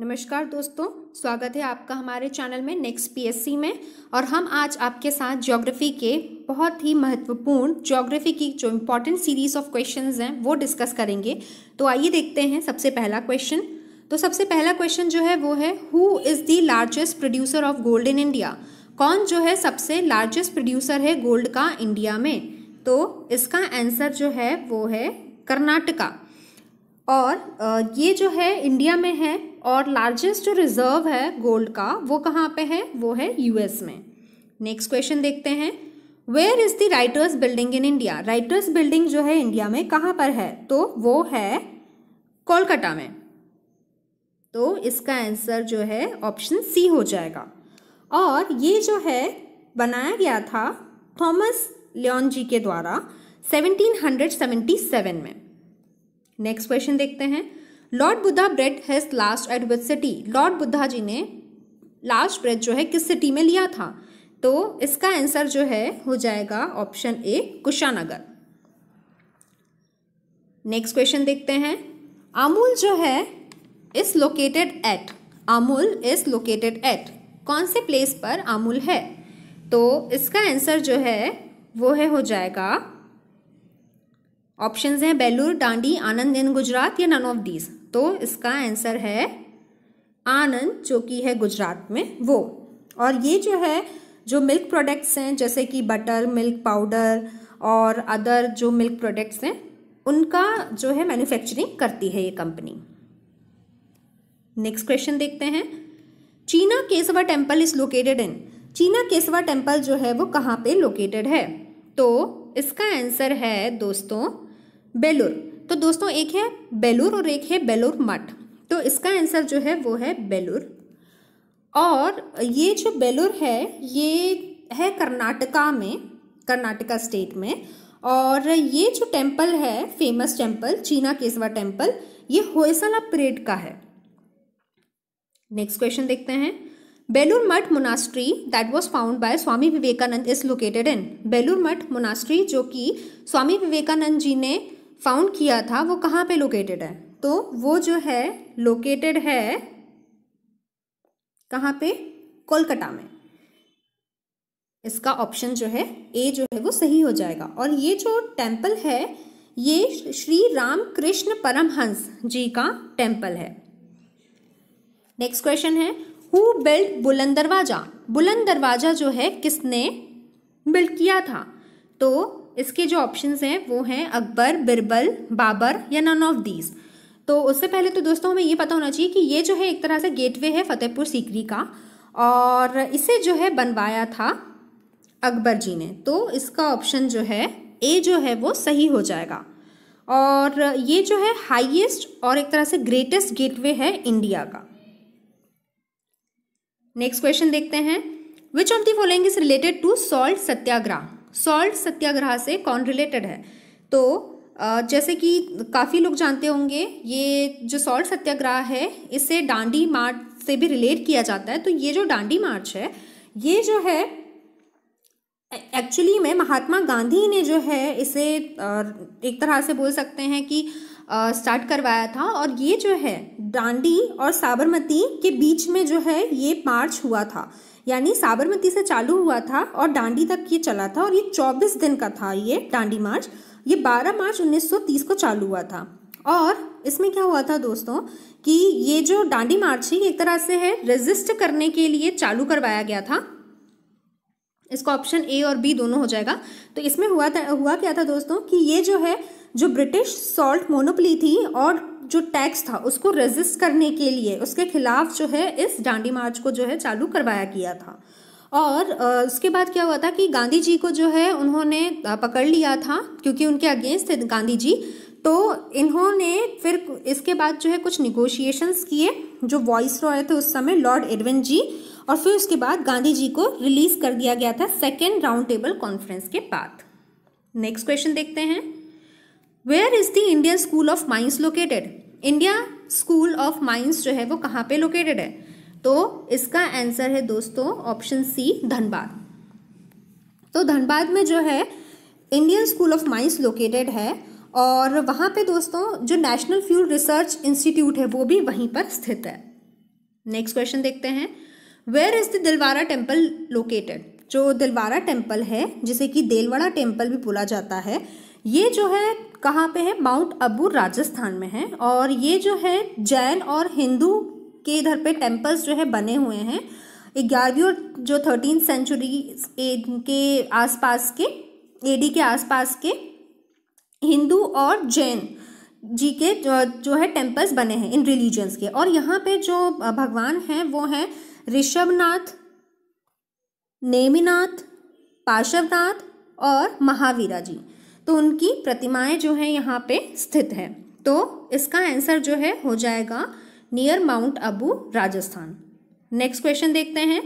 नमस्कार दोस्तों स्वागत है आपका हमारे चैनल में नेक्स्ट पीएससी में और हम आज आपके साथ ज्योग्राफी के बहुत ही महत्वपूर्ण ज्योग्राफी की जो इम्पोर्टेंट सीरीज ऑफ क्वेश्चंस हैं वो डिस्कस करेंगे तो आइए देखते हैं सबसे पहला क्वेश्चन तो सबसे पहला क्वेश्चन जो है वो है who is the largest producer of gold in India कौन जो है सबसे लार्जेस्ट प्रोड्यूसर है गोल्ड का इंडिया में तो इसका आंसर जो है वो है कर्नाटका और ये जो है इंडिया में है और लार्जेस्ट जो रिजर्व है गोल्ड का वो कहाँ पे है वो है यूएस में नेक्स्ट क्वेश्चन देखते हैं where is the writers building in India writers building जो है इंडिया में कहाँ पर है तो वो है कोलकाता में तो इसका आंसर जो है ऑप्शन सी हो जाएगा और ये जो है बनाया गया था थॉमस लियोन जी के द्वारा 1777 में नेक्स्ट क्वेश्चन देखते हैं lord Buddha breathed has last at which city lord Buddha ji ने लास्ट ब्रेड जो है किस सिटी में लिया था तो इसका आंसर जो है हो जाएगा option A Kushinagar next question देखते हैं अमूल जो है is located at Amul is located at कौन से प्लेस पर अमूल है तो इसका आंसर जो है वो है हो जाएगा ऑप्शंस हैं बेलूर डांडी आनंद इन गुजरात या नन ऑफ दीज तो इसका आंसर है आनंद जो कि है गुजरात में वो और ये जो है जो मिल्क प्रोडक्ट्स हैं जैसे कि बटर मिल्क पाउडर और अदर जो मिल्क प्रोडक्ट्स हैं उनका जो है मैन्युफैक्चरिंग करती है ये कंपनी नेक्स्ट क्वेश्चन देखते हैं Chennakesava temple is located in Chennakesava temple जो है वो कहाँ पे लोकेटेड है तो इसका आंसर है दोस्तों बेलूर तो दोस्तों एक है बेलूर और एक है बेलूर मठ तो इसका आंसर जो है वो है बेलूर और ये जो बेलूर है ये है कर्नाटका में कर्नाटका स्टेट में और ये जो टेम्पल है फेमस टेम्पल चीना केसवा टेम्पल ये होयसला परेड का है नेक्स्ट क्वेश्चन देखते हैं Belur Math monastery that was found by Swami Vivekananda is located in Belur Math monastery जो कि स्वामी विवेकानंद जी ने फाउंड किया था वो कहाँ पे लोकेटेड है तो वो जो है लोकेटेड है कहाँ पे कोलकाता में इसका ऑप्शन जो है ए जो है वो सही हो जाएगा और ये जो टेम्पल है ये श्री राम कृष्ण परमहंस जी का टेम्पल है नेक्स्ट क्वेश्चन है हु बिल्ड बुलंद दरवाजा बुलंद दरवाजा जो है किसने बिल्ड किया था तो इसके जो ऑप्शंस हैं वो हैं अकबर बिरबल बाबर या नन ऑफ दीज तो उससे पहले तो दोस्तों हमें ये पता होना चाहिए कि ये जो है एक तरह से गेटवे है फतेहपुर सीकरी का और इसे जो है बनवाया था अकबर जी ने तो इसका ऑप्शन जो है ए जो है वो सही हो जाएगा और ये जो है हाईएस्ट और एक तरह से ग्रेटेस्ट गेटवे है इंडिया का नेक्स्ट क्वेश्चन देखते हैं which of the following is related to salt Satyagraha salt Satyagraha से कौन रिलेटेड है तो जैसे कि काफ़ी लोग जानते होंगे ये जो सॉल्ट सत्याग्रह है इसे डांडी मार्च से भी रिलेट किया जाता है तो ये जो डांडी मार्च है ये जो है एक्चुअली में महात्मा गांधी ने जो है इसे एक तरह से बोल सकते हैं कि स्टार्ट करवाया था और ये जो है डांडी और साबरमती के बीच में जो है ये मार्च हुआ था यानी साबरमती से चालू हुआ था और डांडी तक ये चला था और ये 24 दिन का था ये डांडी मार्च ये 12 मार्च 1930 को चालू हुआ था और इसमें क्या हुआ था दोस्तों कि ये जो डांडी मार्च है एक तरह से है रेजिस्ट करने के लिए चालू करवाया गया था इसका ऑप्शन ए और बी दोनों हो जाएगा तो इसमें हुआ था हुआ क्या था दोस्तों कि ये जो है जो ब्रिटिश सॉल्ट मोनोपली थी और जो टैक्स था उसको रेजिस्ट करने के लिए उसके खिलाफ जो है इस डांडी मार्च को जो है चालू करवाया गया था और उसके बाद क्या हुआ था कि गांधी जी को जो है उन्होंने पकड़ लिया था क्योंकि उनके अगेंस्ट थे गांधी जी तो इन्होंने फिर इसके बाद जो है कुछ निगोशिएशंस किए जो वॉइस रॉय थे उस समय लॉर्ड एडविन जी और फिर उसके बाद गांधी जी को रिलीज कर दिया गया था सेकेंड राउंड टेबल कॉन्फ्रेंस के बाद नेक्स्ट क्वेश्चन देखते हैं where is the Indian school of mines located India school of mines जो है वो कहाँ पे लोकेटेड है तो इसका आंसर है दोस्तों ऑप्शन सी धनबाद तो धनबाद में जो है Indian school of mines located है और वहाँ पे दोस्तों जो नेशनल फ्यूल रिसर्च इंस्टीट्यूट है वो भी वहीं पर स्थित है नेक्स्ट क्वेश्चन देखते हैं where is the Dilwara temple located जो दिलवारा टेम्पल है जिसे कि देलवाड़ा टेम्पल भी बोला जाता है ये जो है कहाँ पे है माउंट अबू राजस्थान में है और ये जो है जैन और हिंदू के इधर पे टेम्पल्स जो है बने हुए हैं ग्यारहवीं और जो थर्टीन सेंचुरी के आसपास के एडी के आसपास के हिंदू और जैन जी के जो, जो है टेम्पल्स बने हैं इन रिलीजन्स के और यहाँ पे जो भगवान हैं वो हैं ऋषभनाथ नेमिनाथ पाशवनाथ और महावीरा जी तो उनकी प्रतिमाएं जो हैं यहाँ पे स्थित हैं तो इसका आंसर जो है हो जाएगा near mount Abu Rajasthan next question देखते हैं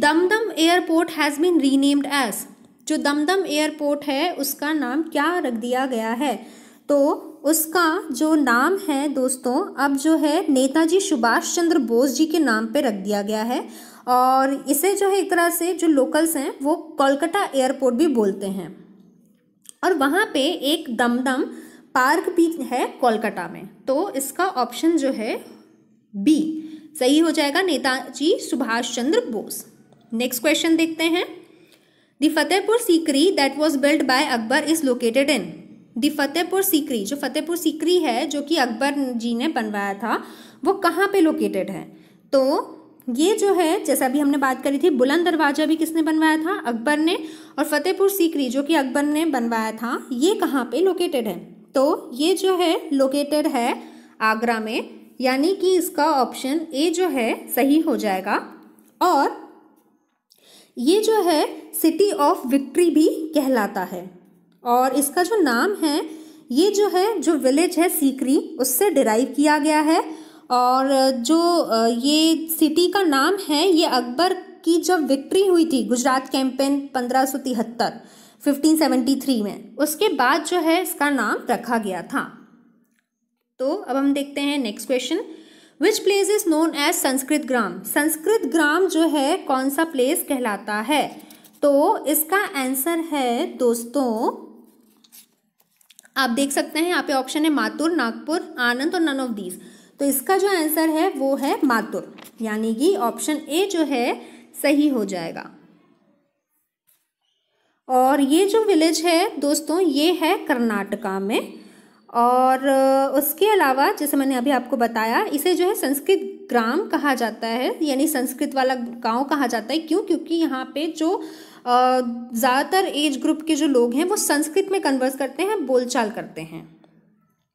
Dumdum airport has been renamed as जो दमदम एयरपोर्ट है उसका नाम क्या रख दिया गया है तो उसका जो नाम है दोस्तों अब जो है नेताजी सुभाष चंद्र बोस जी के नाम पे रख दिया गया है और इसे जो है एक तरह से जो लोकल्स हैं वो कोलकाता एयरपोर्ट भी बोलते हैं और वहाँ पे एक दमदम पार्क भी है कोलकाता में तो इसका ऑप्शन जो है बी सही हो जाएगा नेताजी सुभाष चंद्र बोस नेक्स्ट क्वेश्चन देखते हैं the Fatehpur Sikri that was build by Akbar is located in the Fatehpur Sikri जो फतेहपुर सीकरी है जो कि अकबर जी ने बनवाया था वो कहाँ पे लोकेटेड है तो ये जो है जैसा अभी हमने बात करी थी बुलंद दरवाज़ा भी किसने बनवाया था अकबर ने और फतेहपुर सीकरी जो कि अकबर ने बनवाया था ये कहाँ पे लोकेटेड है तो ये जो है लोकेटेड है आगरा में यानी कि इसका ऑप्शन ए जो है सही हो जाएगा और ये जो है सिटी ऑफ विक्ट्री भी कहलाता है और इसका जो नाम है ये जो है जो विलेज है सीकरी उससे डिराइव किया गया है और जो ये सिटी का नाम है ये अकबर की जब विक्ट्री हुई थी गुजरात कैंपेन पंद्रह सौ तिहत्तर थ्री में उसके बाद जो है इसका नाम रखा गया था तो अब हम देखते हैं next question which place is known as Sanskrit Gram Sanskrit Gram जो है कौन सा प्लेस कहलाता है तो इसका आंसर है दोस्तों आप देख सकते हैं यहाँ पे ऑप्शन है मातुर नागपुर आनंद और नन ऑफ दीज तो इसका जो आंसर है वो है मातुर यानी कि ऑप्शन ए जो है सही हो जाएगा और ये जो विलेज है दोस्तों ये है कर्नाटका में और उसके अलावा जैसे मैंने अभी आपको बताया इसे जो है संस्कृत ग्राम कहा जाता है यानी संस्कृत वाला गांव कहा जाता है क्यों क्योंकि यहाँ पे जो ज़्यादातर एज ग्रुप के जो लोग हैं वो संस्कृत में कन्वर्स करते हैं बोलचाल करते हैं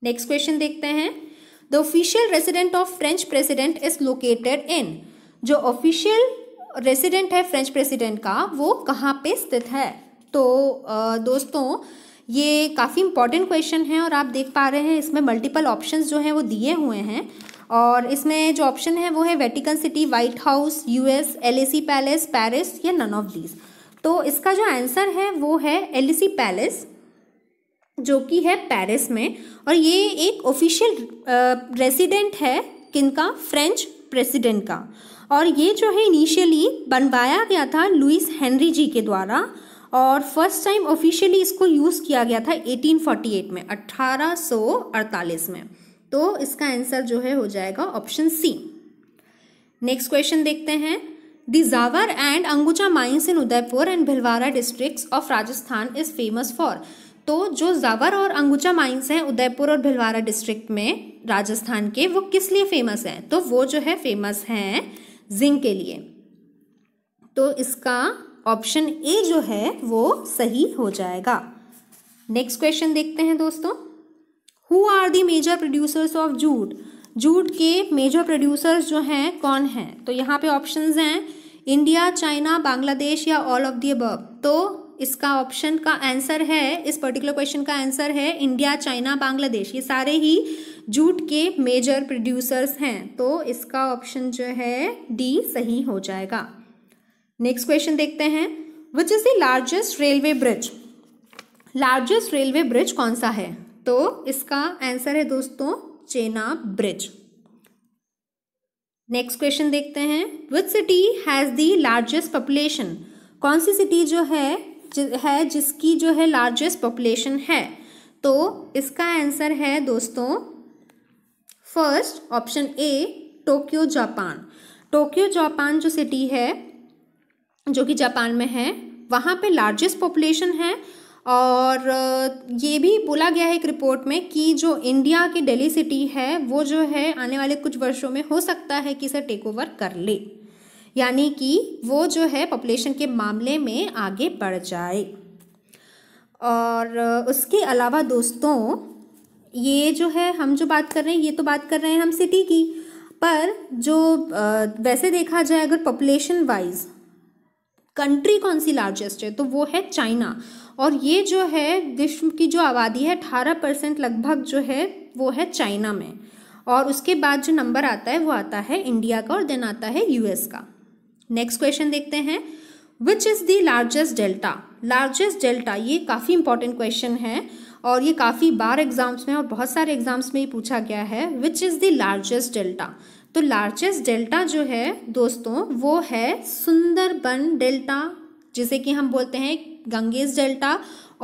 नेक्स्ट क्वेश्चन देखते हैं the official resident of French president is located in जो ऑफिशियल रेसिडेंट है फ्रेंच प्रेसिडेंट का वो कहाँ पे स्थित है तो दोस्तों ये काफ़ी इंपॉर्टेंट क्वेश्चन है और आप देख पा रहे हैं इसमें मल्टीपल ऑप्शंस जो हैं वो दिए हुए हैं और इसमें जो ऑप्शन है वो है Vatican City White House US Elysee palace Paris या नन ऑफ दीज तो इसका जो आंसर है वो है एलएसी पैलेस जो कि है पेरिस में और ये एक ऑफिशियल रेसिडेंट है किनका फ्रेंच प्रेसिडेंट का और ये जो है इनिशियली बनवाया गया था लुइस हेनरी जी के द्वारा और फर्स्ट टाइम ऑफिशियली इसको यूज़ किया गया था 1848 में 1848 में तो इसका आंसर जो है हो जाएगा ऑप्शन सी नेक्स्ट क्वेश्चन देखते हैं दिजावर and अंगुचा mines in Udaipur and Bhilwara districts of Rajasthan is famous for तो जो जावर और अंगुचा माइंस हैं उदयपुर और भिलवाड़ा डिस्ट्रिक्ट में राजस्थान के वो किस लिए फेमस हैं तो वो जो है फेमस हैं जिंक के लिए तो इसका ऑप्शन ए जो है वो सही हो जाएगा नेक्स्ट क्वेश्चन देखते हैं दोस्तों who are the major producers of jute jute के मेजर प्रोड्यूसर्स जो हैं कौन हैं तो यहाँ पे ऑप्शंस हैं इंडिया चाइना बांग्लादेश या ऑल ऑफ दी अबव तो इसका ऑप्शन का आंसर है इस पर्टिकुलर क्वेश्चन का आंसर है इंडिया चाइना बांग्लादेश ये सारे ही जूट के मेजर प्रोड्यूसर्स हैं तो इसका ऑप्शन जो है डी सही हो जाएगा नेक्स्ट क्वेश्चन देखते हैं which is the largest railway bridge largest railway bridge कौन सा है तो इसका आंसर है दोस्तों चेना ब्रिज नेक्स्ट क्वेश्चन देखते हैं which city has the largest population कौन सी सिटी जो है है जिसकी जो है लार्जेस्ट पॉपुलेशन है तो इसका आंसर है दोस्तों first option A Tokyo Japan Tokyo Japan जो सिटी है जो कि जापान में है वहाँ पे लार्जेस्ट पॉपुलेशन है और ये भी बोला गया है एक रिपोर्ट में कि जो इंडिया की दिल्ली सिटी है वो जो है आने वाले कुछ वर्षों में हो सकता है कि इसे टेक ओवर कर ले यानी कि वो जो है पॉपुलेशन के मामले में आगे बढ़ जाए और उसके अलावा दोस्तों ये जो है हम जो बात कर रहे हैं ये तो बात कर रहे हैं हम सिटी की पर जो वैसे देखा जाए अगर पॉपुलेशन वाइज कंट्री कौन सी लार्जेस्ट है तो वो है चाइना और ये जो है विश्व की जो आबादी है अठारह परसेंट लगभग जो है वो है चाइना में और उसके बाद जो नंबर आता है वो आता है इंडिया का और देन आता है यूएस का नेक्स्ट क्वेश्चन देखते हैं which is the largest delta largest delta ये काफ़ी इंपॉर्टेंट क्वेश्चन है और ये काफ़ी बार एग्जाम्स में और बहुत सारे एग्जाम्स में ये पूछा गया है which is the largest delta तो लार्जेस्ट डेल्टा जो है दोस्तों वो है सुंदरबन डेल्टा जिसे कि हम बोलते हैं गंगेज डेल्टा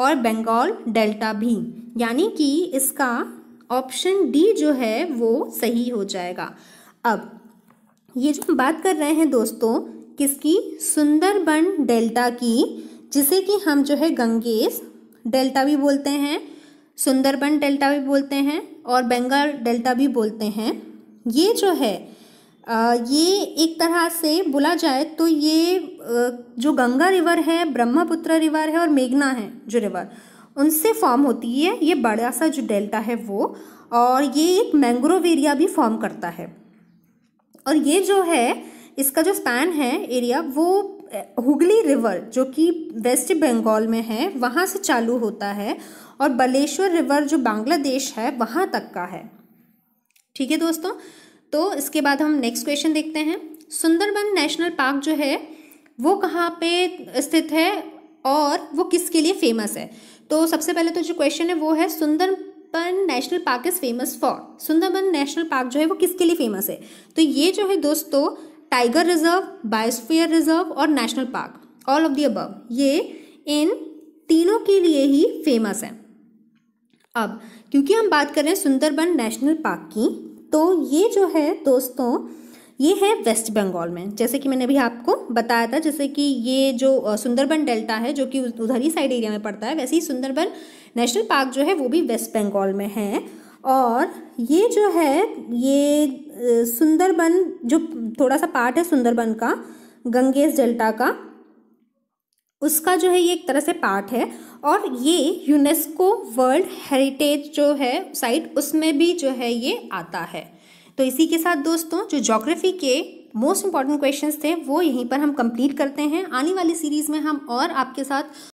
और बंगाल डेल्टा भी यानी कि इसका ऑप्शन डी जो है वो सही हो जाएगा अब ये जो हम बात कर रहे हैं दोस्तों किसकी सुंदरबन डेल्टा की जिसे कि हम जो है गंगेस डेल्टा भी बोलते हैं सुंदरबन डेल्टा भी बोलते हैं और बंगाल डेल्टा भी बोलते हैं ये जो है ये एक तरह से बोला जाए तो ये जो गंगा रिवर है ब्रह्मपुत्र रिवर है और मेघना है जो रिवर उनसे फॉर्म होती है ये बड़ा सा जो डेल्टा है वो और ये एक मैंग्रोव एरिया भी फॉर्म करता है और ये जो है इसका जो स्पैन है एरिया वो हुगली रिवर जो कि वेस्ट बंगाल में है वहाँ से चालू होता है और बलेश्वर रिवर जो बांग्लादेश है वहाँ तक का है ठीक है दोस्तों तो इसके बाद हम नेक्स्ट क्वेश्चन देखते हैं सुंदरबन नेशनल पार्क जो है वो कहाँ पे स्थित है और वो किसके लिए फेमस है तो सबसे पहले तो जो क्वेश्चन है वो है Sundarban national park is famous for Sundarban national park जो है वो किसके लिए फेमस है तो ये जो है दोस्तों टाइगर रिजर्व बायोस्फीयर रिजर्व और national park all of the above ये इन तीनों के लिए ही फेमस है अब क्योंकि हम बात कर रहे हैं सुंदरबन नेशनल पार्क की तो ये जो है दोस्तों ये है वेस्ट बंगाल में जैसे कि मैंने अभी आपको बताया था जैसे कि ये जो सुंदरबन डेल्टा है जो कि उधर ही साइड एरिया में पड़ता है वैसे ही सुंदरबन नेशनल पार्क जो है वो भी वेस्ट बंगाल में है और ये जो है ये सुंदरबन जो थोड़ा सा पार्ट है सुंदरबन का गंगेस डेल्टा का उसका जो है ये एक तरह से पार्ट है और ये यूनेस्को वर्ल्ड हेरिटेज जो है साइट उसमें भी जो है ये आता है तो इसी के साथ दोस्तों जो जोग्राफी के मोस्ट इंपॉर्टेंट क्वेश्चंस थे वो यहीं पर हम कंप्लीट करते हैं आने वाली सीरीज़ में हम और आपके साथ